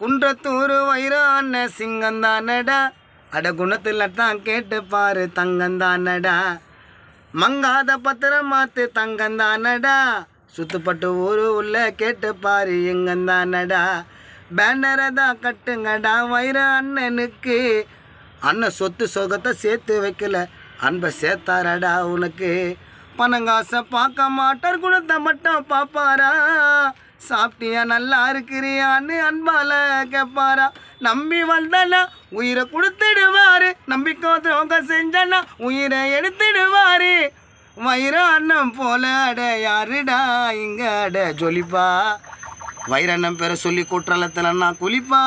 குன்றத்தூர் வைரான சிங்கந்தானடா அட குணத்தில் தான் கேட்டு பாரு தங்கந்தானடா மங்காத பத்திரம் மாத்து தங்கந்தானடா சுத்துப்பட்டு ஊரு உள்ள கேட்டு பாரு எங்கந்தானடா பேனரை தான் கட்டுங்கடா வைர அண்ணனுக்கு அண்ணன் சொத்து சொகத்தை சேர்த்து வைக்கல அன்பை சேர்த்தாரடா உனக்கு பணங்காசை பார்க்க மாட்டார் குணத்தை மட்டும் பார்ப்பாரா சாப்பிட்டியா நல்லா இருக்கிறியான்னு அன்பால கேப்பாரா நம்பி வந்தனா உயிரை கொடுத்துடுவாரு நம்பிக்கை துரோகம் செஞ்சனா உயிரை எடுத்துடுவாரு வைர அண்ணம் போல அட யாருடா இங்க அட ஜொலிப்பா வைரண்ணம் பேரை சொல்லி குற்றாலத்தில் நான் குளிப்பா